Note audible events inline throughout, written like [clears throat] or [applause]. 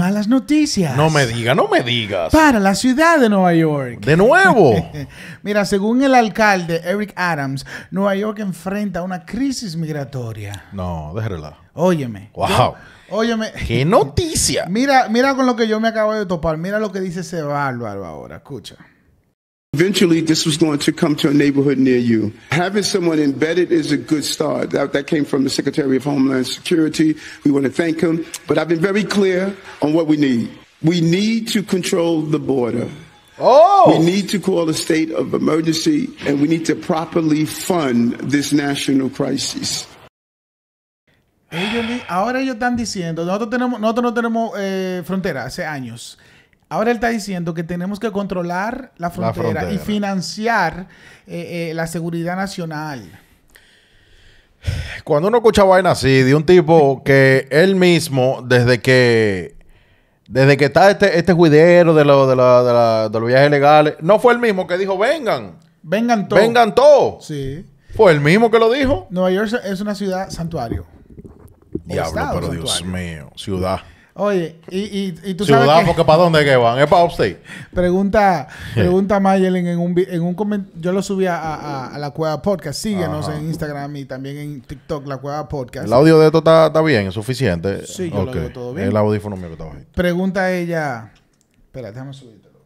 malas noticias. No me diga, no me digas. Para la ciudad de Nueva York. De nuevo. [laughs] Mira, según el alcalde Eric Adams, Nueva York enfrenta una crisis migratoria. No, déjela. Óyeme. Wow. óyeme. Qué noticia. [laughs] mira, mira con lo que yo me acabo de topar. Mira lo que dice ese bárbaro ahora. Escucha. Eventually, this was going to come to a neighborhood near you. Having someone embedded is a good start. That, that, came from the Secretary of Homeland Security. We want to thank him. But I've been very clear on what we need. We need to control the border. Oh! We need to call a state of emergency, and we need to properly fund this national crisis. Ellos, ahora ellos están diciendo, nosotros, tenemos, nosotros no tenemos eh, frontera hace años. Ahora él está diciendo que tenemos que controlar la frontera, y financiar eh, eh, la seguridad nacional. Cuando uno escucha vaina así, de un tipo que él mismo, desde que desde que está este, este juidero de, los viajes legales, no fue el mismo que dijo, vengan. Vengan todos. Vengan todos. Sí. Fue el mismo que lo dijo. Nueva York es una ciudad santuario. Diablo, pero Dios mío, ciudad. Oye, y, y, y tú sabes. Que... porque ¿para dónde que van? Es para upstate. Pregunta, [laughs] pregunta Mayelin en un, en un comentario. Yo lo subí a, a, la Cueva Podcast. Síguenos en Instagram y también en TikTok, la Cueva Podcast. El audio de esto está, está bien, es suficiente. Sí, yo lo digo todo bien. El audífono mío que estaba ahí. Pregunta ella. Espera, déjame subírtelo.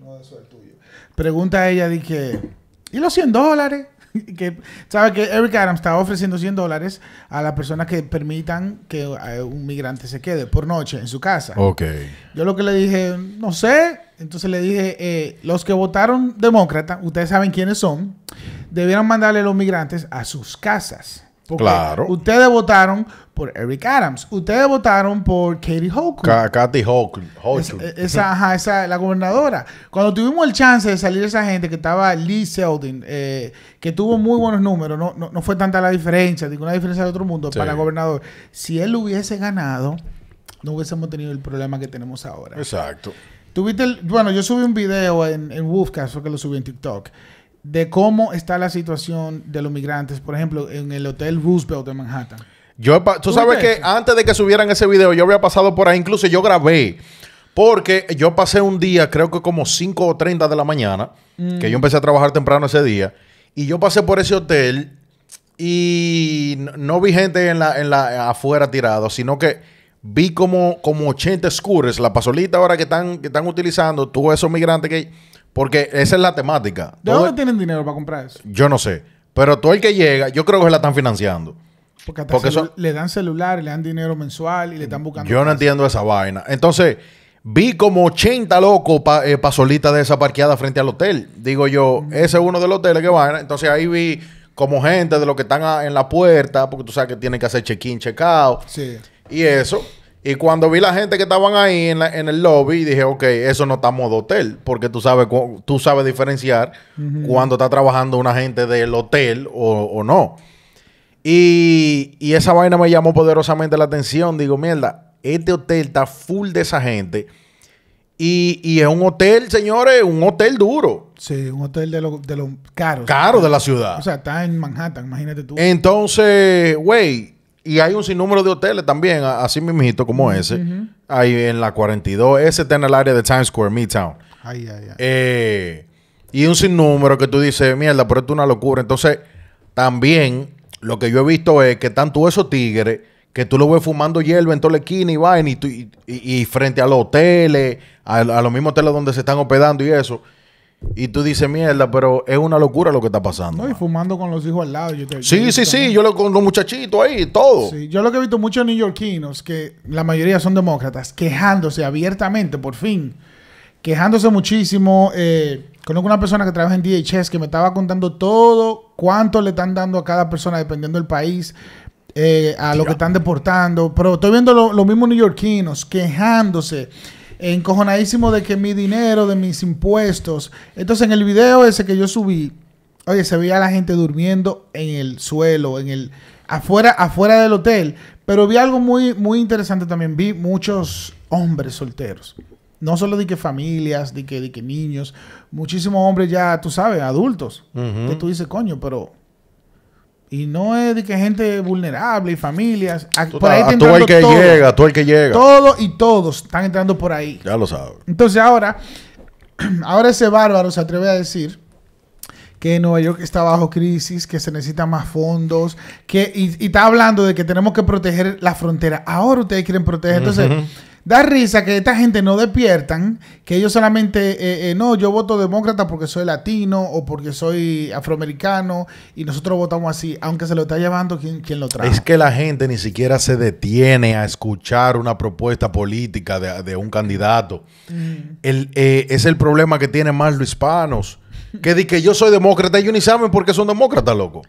No, eso es tuyo. Pregunta ella, dije. ¿Y los 100 dólares? [laughs] que sabe que Eric Adams estaba ofreciendo 100 dólares a la persona que permitan que eh, un migrante se quede por noche en su casa. Ok. Yo lo que le dije, no sé. Entonces le dije, eh, los que votaron demócrata, ustedes saben quiénes son, debieron mandarle a los migrantes a sus casas claro. Ustedes votaron por Eric Adams. Ustedes votaron por Katie Hochul. Katie Hochul. Eh, esa, ajá, la gobernadora. Cuando tuvimos el chance de salir esa gente que estaba Lee Seldin, eh, que tuvo muy buenos números, no, fue tanta la diferencia, ninguna diferencia de otro mundo para el gobernador. Si él hubiese ganado, no hubiésemos tenido el problema que tenemos ahora. Exacto. Tuviste bueno, yo subí un video en, en Wolfcast, lo subí en TikTok de cómo está la situación de los migrantes, por ejemplo, en el Hotel Roosevelt de Manhattan. Yo, tú, sabes que antes de que subieran ese video, yo había pasado por ahí, incluso yo grabé, porque yo pasé un día, creo que como 5 o 30 de la mañana, mm. que yo empecé a trabajar temprano ese día, y yo pasé por ese hotel y no, vi gente en la, en la afuera tirado, sino que vi como, como 80 scooters, la pasolita ahora que están, que están utilizando, todos esos migrantes que porque esa es la temática. ¿De dónde tienen dinero para comprar eso? Yo no sé. Pero todo el que llega, yo creo que la están financiando. Porque, le dan celular, le dan dinero mensual y le están buscando. Yo no entiendo esa vaina. Entonces, vi como 80 locos pa, eh, pasolitas de esa parqueada frente al hotel. Digo yo, ese es uno de los hoteles que vaina. Entonces ahí vi como gente de los que están en la puerta, porque tú sabes que tienen que hacer check-in, check-out. Sí. Y eso. Y cuando vi la gente que estaban ahí en, el lobby, dije, ok, eso no está modo hotel, porque tú sabes, tú sabes diferenciar cuando está trabajando una gente del hotel o, no. Y, esa vaina me llamó poderosamente la atención. Digo, mierda, este hotel está full de esa gente. Y, es un hotel, señores, un hotel duro. Sí, un hotel de los de caros. Caro de la ciudad. O sea, está en Manhattan, imagínate tú. Entonces, güey, y hay un sinnúmero de hoteles también, así mismito como ese. Ahí en la 42. Ese está en el área de Times Square, Midtown. Ay, ay, ay. Eh, y un sinnúmero que tú dices, mierda, pero esto es una locura. Entonces, también lo que yo he visto es que tanto esos tigres que tú lo ves fumando hierba en toda la esquina y vaina y, frente a los hoteles, a, a, los mismos hoteles donde se están hospedando y eso. Y tú dices, mierda, pero es una locura lo que está pasando. y fumando con los hijos al lado. sí, sí, sí. Yo lo, con los muchachitos ahí, todo. Sí, yo lo que he visto muchos neoyorquinos, que la mayoría son demócratas, quejándose abiertamente, por fin. Quejándose muchísimo. Eh, conozco una persona que trabaja en DHS que me estaba contando todo, cuánto le están dando a cada persona dependiendo del país. Eh, a lo que están deportando, pero estoy viendo los lo mismos neoyorquinos quejándose encojonadísimo de que mi dinero, de mis impuestos. Entonces en el video ese que yo subí, oye, se veía a la gente durmiendo en el suelo, en el afuera afuera del hotel, pero vi algo muy muy interesante también, vi muchos hombres solteros. No solo de que familias, de que, que niños, muchísimos hombres ya, tú sabes, adultos. Que tú dices, coño, pero y no es de que gente vulnerable y familias. A, todo el que llega, todo el que llega. Todo y todos están entrando por ahí. Ya lo sabes. Entonces ahora, [clears throat] ahora ese bárbaro se atreve a decir que Nueva York está bajo crisis, que se necesitan más fondos, que, y, está hablando de que tenemos que proteger la frontera. Ahora ustedes quieren proteger. Entonces, Da risa que esta gente no despiertan, que ellos solamente, eh, eh, no, yo voto demócrata porque soy latino o porque soy afroamericano y nosotros votamos así, aunque se lo está llevando quien, quien lo trae. Es que la gente ni siquiera se detiene a escuchar una propuesta política de, un candidato. Mm. Eh, es el problema que tienen más los hispanos. Que di que yo soy demócrata y ellos ni saben por qué son demócratas, loco.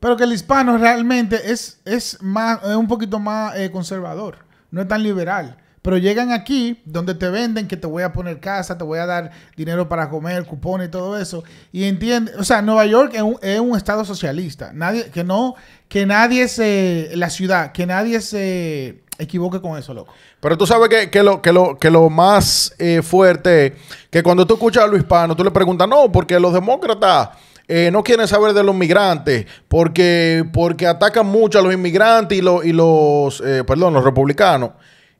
Pero que el hispano realmente es, es, más, un poquito más conservador, no es tan liberal. Pero llegan aquí donde te venden que te voy a poner casa, te voy a dar dinero para comer, cupones y todo eso. Y entiende, o sea, Nueva York es un, estado socialista. Nadie, que no, que nadie se, la ciudad, que nadie se equivoque con eso, loco. Pero tú sabes que, lo, que, lo, que lo más eh, fuerte que cuando tú escuchas a los hispanos, tú le preguntas, no, porque los demócratas... Eh, no quieren saber de los migrantes porque, porque atacan mucho a los inmigrantes y, los, y los eh, perdón, los republicanos.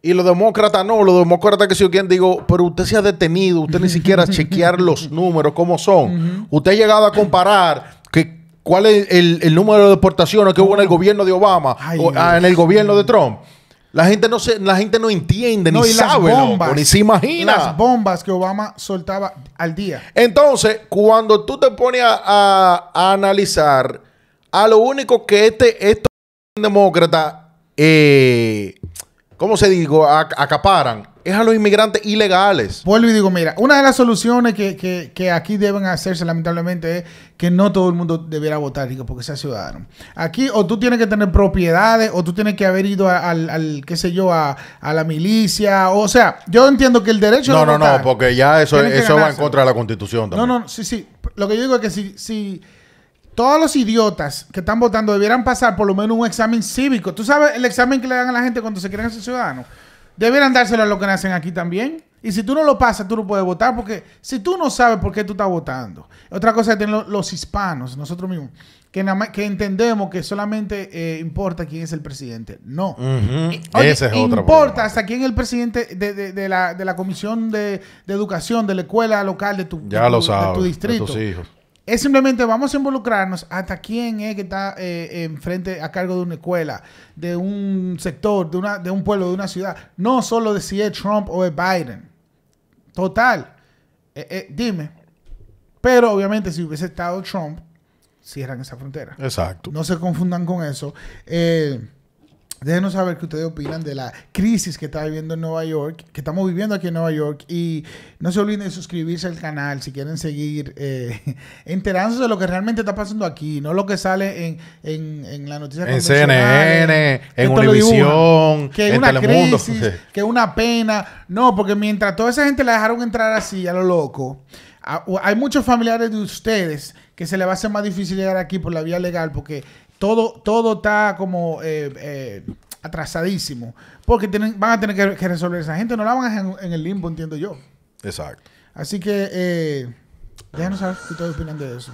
Y los demócratas no, los demócratas que si quien digo, pero usted se ha detenido, usted ni siquiera [laughs] chequear los números, cómo son. Usted ha llegado a comparar que, cuál es el, número de deportaciones que hubo en el oh. gobierno de Obama, o, ah, en el gobierno de Trump. La gente no se, la gente no entiende, ni sabe, ni se imagina. Las bombas que Obama soltaba al día. Entonces, cuando tú te pones a, analizar, a lo único que este, estos demócrata eh, ¿cómo se digo? acaparan, es a los inmigrantes ilegales. Vuelvo y digo, mira, una de las soluciones que, que, aquí deben hacerse lamentablemente es que no todo el mundo debiera votar, digo, porque sea ciudadano. Aquí o tú tienes que tener propiedades, o tú tienes que haber ido al, qué sé yo, a, la milicia, o sea, yo entiendo que el derecho... No, no, no, porque ya eso, eso va en contra de la constitución también. No, no, sí, sí. Lo que yo digo es que si... si todos los idiotas que están votando debieran pasar por lo menos un examen cívico. ¿Tú sabes el examen que le dan a la gente cuando se quieren hacer ciudadanos? Debieran dárselo a los que nacen aquí también. Y si tú no lo pasas, tú no puedes votar, porque si tú no sabes por qué tú estás votando. Otra cosa es tienen los, hispanos, nosotros mismos, que, que entendemos que solamente eh, importa quién es el presidente. No. Eh, importa hasta quién es el presidente de, la, comisión de, educación, de la escuela local de tu, ya lo sabes, distrito. Es simplemente vamos a involucrarnos hasta quién es que está eh, enfrente a cargo de una escuela, de un sector, de, una, de un pueblo, de una ciudad. No solo de si es Trump o es Biden. Total. Eh, eh, dime. Pero obviamente si hubiese estado Trump, cierran esa frontera. Exacto. No se confundan con eso. Eh, Déjenos saber qué ustedes opinan de la crisis que está viviendo en Nueva York, que estamos viviendo aquí en Nueva York. Y no se olviden de suscribirse al canal si quieren seguir eh, [laughs] enterándose de lo que realmente está pasando aquí, no lo que sale en, en, en la noticia. En CNN, en, en que es una crisis, [laughs] que es una pena. No, porque mientras toda esa gente la dejaron entrar así a lo loco, hay muchos familiares de ustedes que se les va a hacer más difícil llegar aquí por la vía legal porque todo, todo está como eh, eh, atrasadísimo. Porque van a tener que, resolver esa gente. No la van a dejar en, el limbo, entiendo yo. Exacto. Así que eh, saber qué opinan de eso.